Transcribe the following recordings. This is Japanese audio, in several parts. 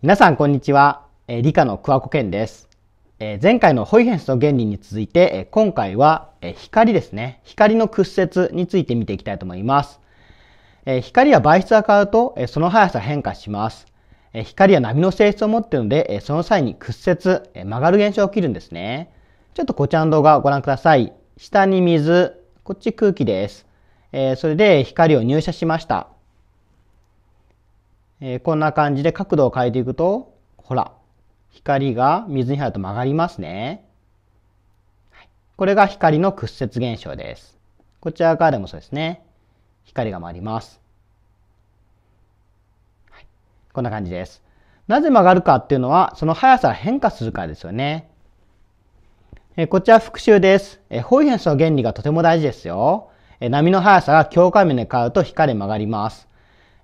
皆さんこんにちは、えー、理科の桑子健です、えー、前回のホイヘンスの原理に続いて、えー、今回は、え光ですね光の屈折について見ていきたいと思います、え光は媒質が変わると、えその速さ変化します、え光は波の性質を持っているので、えその際に屈折、え曲がる現象が起きるんですねちょっとこちらの動画をご覧ください下に水こっち空気です、えそれで光を入射しましたえー、こんな感じで角度を変えていくと、ほら、光が水に入ると曲がりますね。これが光の屈折現象です。こちら側でもそうですね。光が回ります。はい、こんな感じです。なぜ曲がるかっていうのは、その速さが変化するからですよね。えこちら復習です。えホイヘンスの原理がとても大事ですよ。え波の速さが境界面で変わると光曲がります。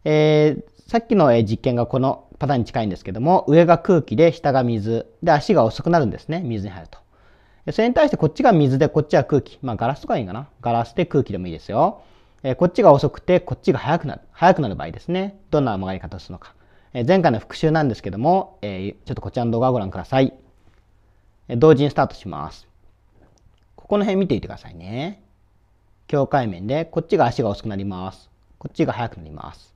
えーさっきの実験がこのパターンに近いんですけども、上が空気で下が水。で、足が遅くなるんですね。水に入ると。それに対してこっちが水でこっちは空気。まあガラスとかいいかな。ガラスで空気でもいいですよ。えこっちが遅くてこっちが速くなる。速くなる場合ですね。どんな曲がり方をするのか。え前回の復習なんですけども、えちょっとこちらの動画をご覧ください。え同時にスタートします。ここの辺見ていてくださいね。境界面でこっちが足が遅くなります。こっちが速くなります。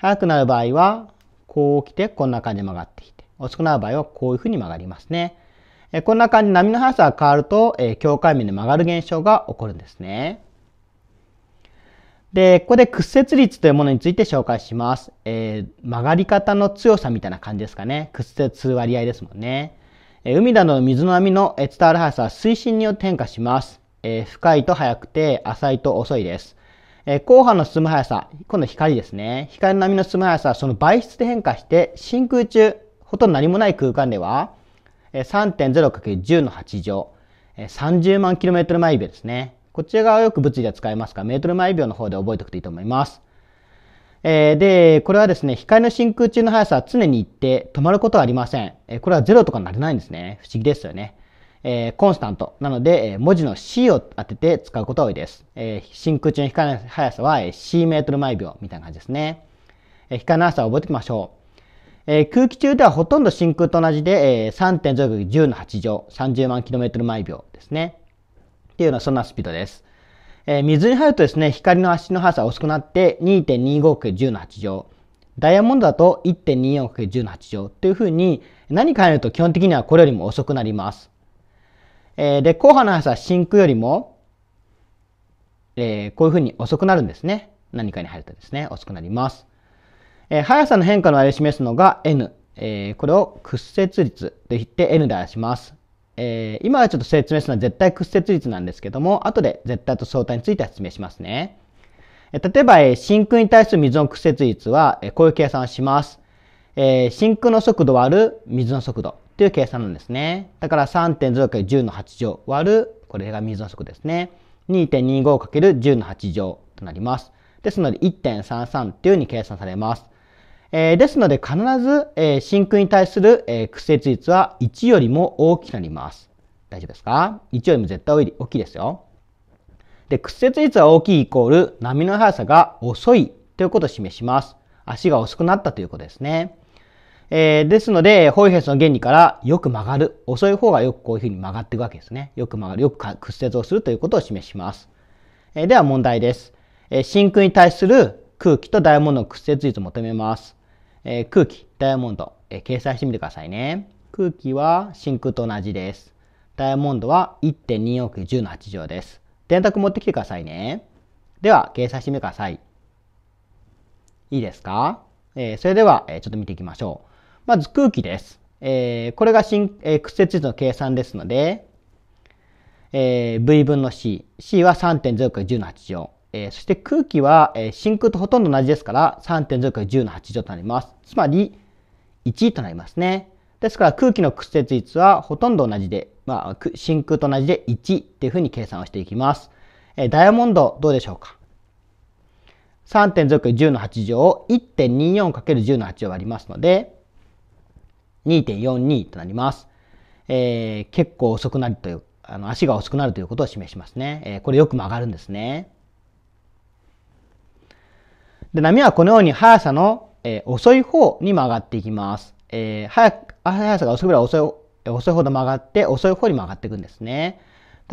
速くなる場合は、こう来てこんな感じで曲がってきて、遅くなる場合はこういうふうに曲がりますね。えこんな感じで波の速さが変わると、え境界面で曲がる現象が起こるんですね。で、ここで屈折率というものについて紹介します。えー、曲がり方の強さみたいな感じですかね。屈折する割合ですもんね。えー、海などの水の波の伝わる速さは水深によって変化します。えー、深いと速くて浅いと遅いです。えー、後半の進む速さ、今度光ですね。光の波の進む速さはその倍質で変化して、真空中、ほとんど何もない空間では、え 3.0×10 の8乗、え30万 km 毎秒ですね。こちら側はよく物理では使えますか。メートル毎秒の方で覚えておくといいと思います。えー、で、これはですね、光の真空中の速さは常に一定、止まることはありません。えー、これは0とかになれないんですね。不思議ですよね。えー、コンスタントなので、えー、文字の C を当てて使うことが多いです。えー、真空中の光の速さは、えー、C メートル毎秒みたいな感じですね。えー、光の速さを覚えておきましょう。えー、空気中ではほとんど真空と同じで、えー、3.0×10 の8乗、30万 km 毎秒ですね。っていうのはそんなスピードです。えー、水に入るとですね、光の足の速さが遅くなって 2.25×10 の8乗。ダイヤモンドだと 1.24×10 の8乗というふうに、何か入ると基本的にはこれよりも遅くなります。えー、で、硬半の速さは真空よりも、えー、こういうふうに遅くなるんですね。何かに入るとですね、遅くなります。えー、速さの変化の割を示すのが N。えー、これを屈折率と言って N で表します。えー、今はちょっと説明するのは絶対屈折率なんですけども、後で絶対と相対については説明しますね。えー、例えば、えー、真空に対する水の屈折率は、えー、こういう計算をします。えー、真空の速度割る水の速度。という計算なんですね。だから 3.0×10 の8乗割る、これが水の速ですね。2.25×10 の8乗となります。ですので1.33というふうに計算されます。えー、ですので必ず、えー、真空に対する、えー、屈折率は1よりも大きくなります。大丈夫ですか ?1 よりも絶対大きいですよ。で、屈折率は大きいイコール波の速さが遅いということを示します。足が遅くなったということですね。えー、ですので、ホイヘスの原理からよく曲がる。遅い方がよくこういうふうに曲がっていくわけですね。よく曲がる。よく屈折をするということを示します。えー、では問題です。えー、真空に対する空気とダイヤモンドの屈折率を求めます。えー、空気、ダイヤモンド、えー、掲載してみてくださいね。空気は真空と同じです。ダイヤモンドは1 2億10の8乗です。電卓持ってきてくださいね。では、掲載してみてください。いいですか、えー、それでは、えー、ちょっと見ていきましょう。まず空気です。えー、これが新、えー、屈折率の計算ですので、えー、V 分の C。C は3.0から10の8乗。えー、そして空気は、えー、真空とほとんど同じですから3.0から10の8乗となります。つまり1となりますね。ですから空気の屈折率はほとんど同じで、まあ、真空と同じで1っていうふうに計算をしていきます。えー、ダイヤモンドどうでしょうか ?3.0 から10の8乗を 1.24×10 の8を割りますので、2.42となります。えー、結構遅くなるという、あの足が遅くなるということを示しますね。えー、これよく曲がるんですね。で、波はこのように速さの、えー、遅い方に曲がっていきます。えー、速速さが遅けらい遅い遅いほど曲がって、遅い方に曲がっていくんですね。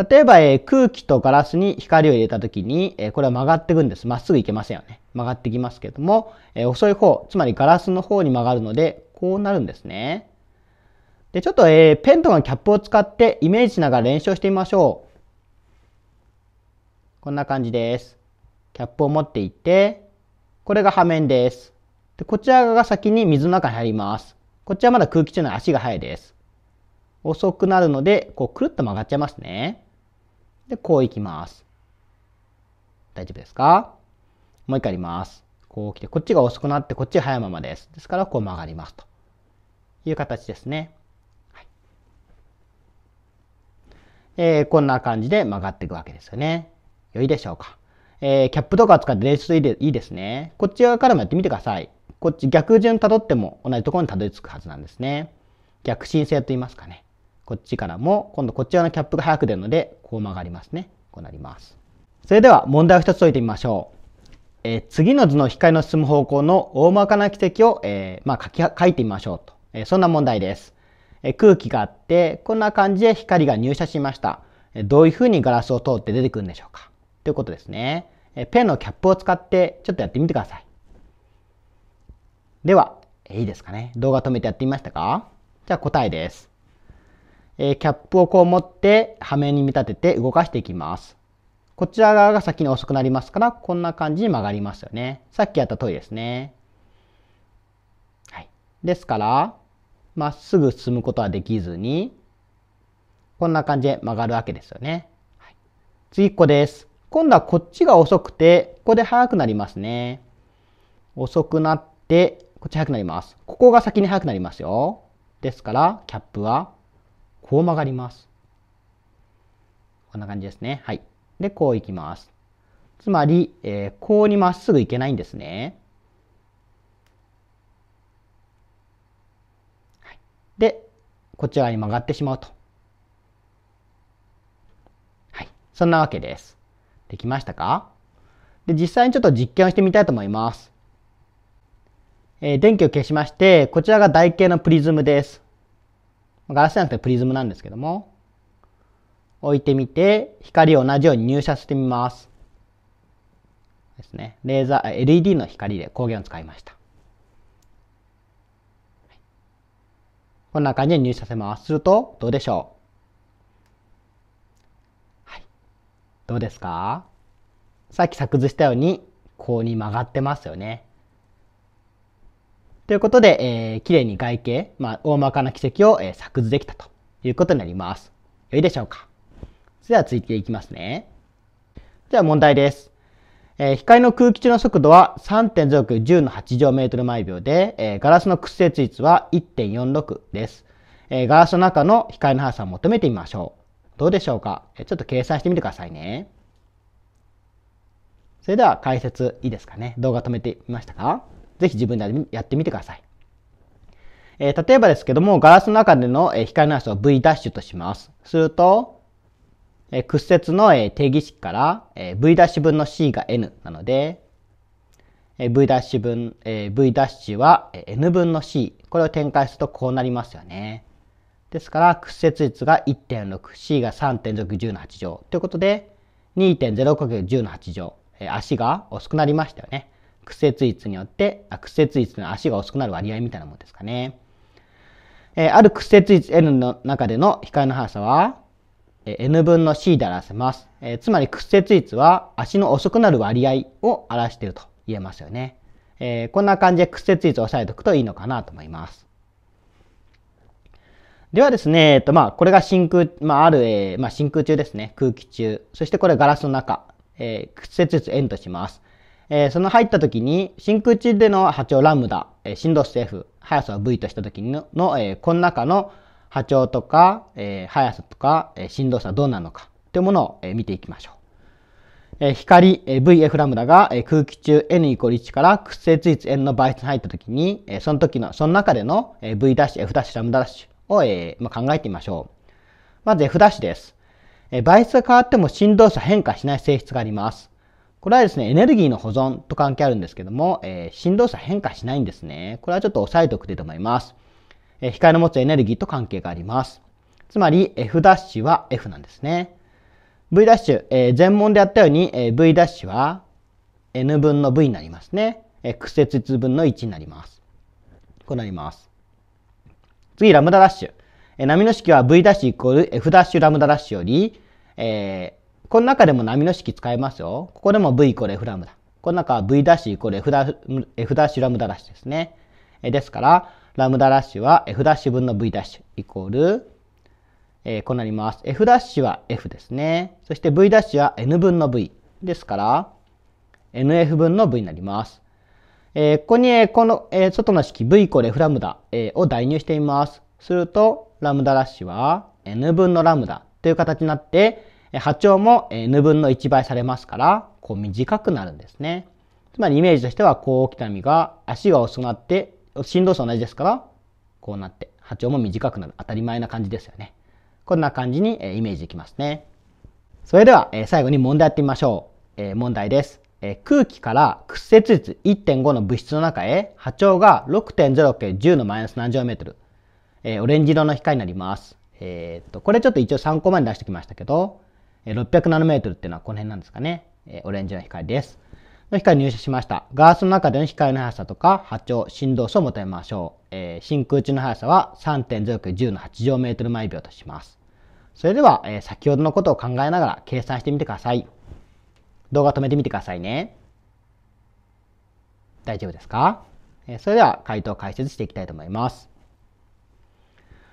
例えば、えー、空気とガラスに光を入れた時に、えー、これは曲がっていくんです。まっすぐ行けませんよね。曲がってきますけども、えー、遅い方、つまりガラスの方に曲がるので、こうなるんですね。で、ちょっと、えー、ペンとかのキャップを使ってイメージしながら練習してみましょう。こんな感じです。キャップを持っていって、これが破面です。でこちらが先に水の中に入ります。こっちはまだ空気中の足が速いです。遅くなるので、こうくるっと曲がっちゃいますね。で、こういきます。大丈夫ですかもう一回やります。こう来て、こっちが遅くなって、こっちが速いままです。ですから、こう曲がりますと。いう形ですね。はい、えー、こんな感じで曲がっていくわけですよね。良いでしょうか。えー、キャップとか使って練習といいですね。こっち側からもやってみてください。こっち逆順辿っても同じところにたどり着くはずなんですね。逆進性と言いますかね。こっちからも、今度こっち側のキャップが早く出るので、こう曲がりますね。こうなります。それでは問題を一つ解いてみましょう。えー、次の図の光の進む方向の大まかな軌跡を、えー、まあ、書き書いてみましょうとえそんな問題です、え空気があって、こんな感じで光が入射しました。えどういうふうにガラスを通って出てくるんでしょうかということですね、えペンのキャップを使ってちょっとやってみてください。では、えいいですかね。動画止めてやってみましたかじゃあ答えです。えキャップをこう持って羽面に見立てて動かしていきます。こちら側が先に遅くなりますから、こんな感じに曲がりますよね。さっきやった通りですね。はい。ですから、まっすぐ進むことはできずに、こんな感じで曲がるわけですよね。はい、次1個です。今度はこっちが遅くて、ここで速くなりますね。遅くなって、こっち速くなります。ここが先に速くなりますよ。ですから、キャップは、こう曲がります。こんな感じですね。はい。で、こう行きます。つまり、えー、こうにまっすぐ行けないんですね。で、こちらに曲がってしまうと。はい。そんなわけです。できましたかで、実際にちょっと実験をしてみたいと思います。えー、電気を消しまして、こちらが台形のプリズムです。ガラスじゃなくてプリズムなんですけども。置いてみて、光を同じように入射してみます。ですね。レーザー、LED の光で光源を使いました。こんな感じに入社せます。すると、どうでしょうはい。どうですかさっき作図したように、こうに曲がってますよね。ということで、えー、綺麗に外形、まあ、大まかな軌跡を、えー、作図できたということになります。よいでしょうかそれでは続いていきますね。では問題です。えー、光の空気中の速度は3.0億10の8乗メートル毎秒で、えー、ガラスの屈折率は1.46です、えー、ガラスの中の光の速さを求めてみましょう。どうでしょうか、えちょっと計算してみてくださいね。それでは解説いいですかね。動画止めてみましたかぜひ自分でやってみてください。え例えばですけども、ガラスの中での光の速さを V' とします。すると、え屈折の、え定義式から、え v' 分の c が n なので、え v' 分、え v' は n 分の c。これを展開するとこうなりますよね。ですから、屈折率が 1.6c が3.610の8乗。ということで、2.0×10 の8乗。え足が遅くなりましたよね。屈折率によってあ、屈折率の足が遅くなる割合みたいなものですかね。えある屈折率 n の中での光の速さは、n 分の c で表せます。えー、つまり屈折率は足の遅くなる割合を表していると言えますよね。えー、こんな感じで屈折率を押さえておくといいのかなと思います。ではですね、えっと、まあ、これが真空、まあ、ある、えー、まあ、真空中ですね。空気中。そしてこれガラスの中。えー、屈折率円とします。えー、その入った時に、真空中での波長ラムダ、えー、振動数 F、速さを V とした時の、のえー、この中の波長とか、えー、速さとか、えー、振動差はどうなのかというものを、えー、見ていきましょう。えー、光、えー、VF ラムダが、えー、空気中 N イコール1から屈折率 N の倍数に入ったときに、えー、その時の、その中での、えー、V F ラムダダッシュを、えーまあ、考えてみましょう。まず F です。えー、倍数が変わっても振動差変化しない性質があります。これはですね、エネルギーの保存と関係あるんですけども、えー、振動差変化しないんですね。これはちょっと押さえておくといいと思います。光の持つエネルギーと関係があります。つまり F' ダッシュは F なんですね。V' ダッシュ、え全問でやったように、え V' ダッシュは N 分の V になりますね。え屈折率分の1になります。こうなります。次、ラムダダッシュ。え波の式は V' ダッシュイコール F' ダッシュラムダダッシュより、えー、この中でも波の式使えますよ。ここでも V イコール F ラムダ。この中は V' ダッシュイコール F' ダッシュラムダダッシュですね。えですから、ラムダラッシュは F ダッシュ分の V ダッシュイコール、えー、こうなります。F ダッシュは F ですね。そして V ダッシュは N 分の V ですから、NF 分の V になります。えー、ここに、えこの、えー、外の式 V イコール F ラムダ、えー、を代入してみます。すると、ラムダラッシュは N 分のラムダという形になって、波長も N 分の1倍されますから、こう短くなるんですね。つまりイメージとしては、こう、北見が足が遅くなって振動数同じですから、こうなって、波長も短くなる。当たり前な感じですよね。こんな感じに、イメージできますね。それでは、最後に問題やってみましょう。問題です。空気から屈折率1.5の物質の中へ波長が 6.0×10 のマイナス何乗メートル、オレンジ色の光になります。えー、っと、これちょっと一応参考まで出してきましたけど、600ナノメートルっていうのはこの辺なんですかね。オレンジの光です。の光入手しました。ガラスの中での光の速さとか波長、振動数を求めましょう。えー、真空中の速さは 3.0×10 の8乗メートル毎秒とします。それでは、えー、先ほどのことを考えながら計算してみてください。動画止めてみてくださいね。大丈夫ですか、えー、それでは回答を解説していきたいと思います。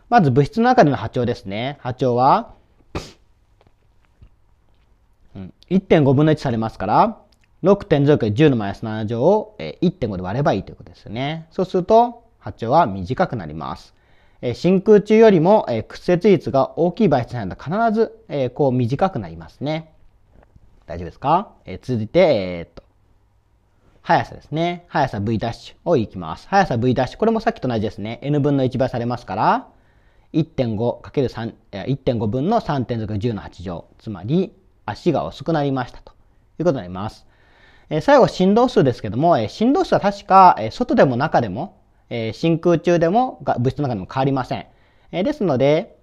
まず物質の中での波長ですね。波長は、うん、1.5分の1されますから、6.0 × 10のマイナス7乗を1.5で割ればいいということですね。そうすると、波長は短くなります。真空中よりも屈折率が大きい媒質なんだ必ずこう短くなりますね。大丈夫ですか続いて、えー、っと、速さですね。速さ v' をいきます。速さ v'、これもさっきと同じですね。n 分の1倍されますから、1.5×3、1.5分の3.0 × 10の8乗。つまり、足が遅くなりましたということになります。え最後、振動数ですけども、え振動数は確か、え外でも中でも、え真空中でも物質の中でも変わりません。えですので、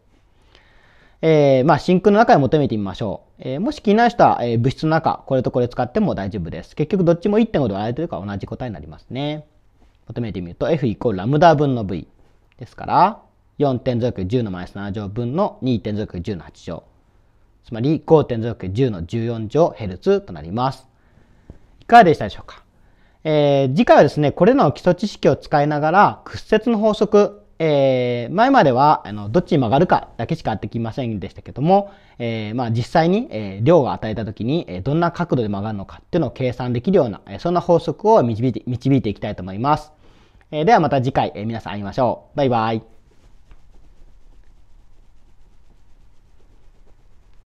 えー、まあ、真空の中で求めてみましょう。えー、もし気になる人は、えー、物質の中、これとこれ使っても大丈夫です。結局どっちも1.5で割れてるから同じ答えになりますね。求めてみると F イコールラムダ分の V ですから、4.0×10 のマイナス7乗分の 2.0×10 の8乗。つまり 5.0×10 の14乗ヘルツとなります。かがでしたでしょうか、えー、次回はですね、これらの基礎知識を使いながら、屈折の法則、えー、前まではあのどっちに曲がるかだけしかやってきませんでしたけども、えー、まあ、実際に、え量を与えた時に、えどんな角度で曲がるのかっていうのを計算できるような、えそんな法則を導いて導いていきたいと思います。えではまた次回、え皆さん会いましょう。バイバイ。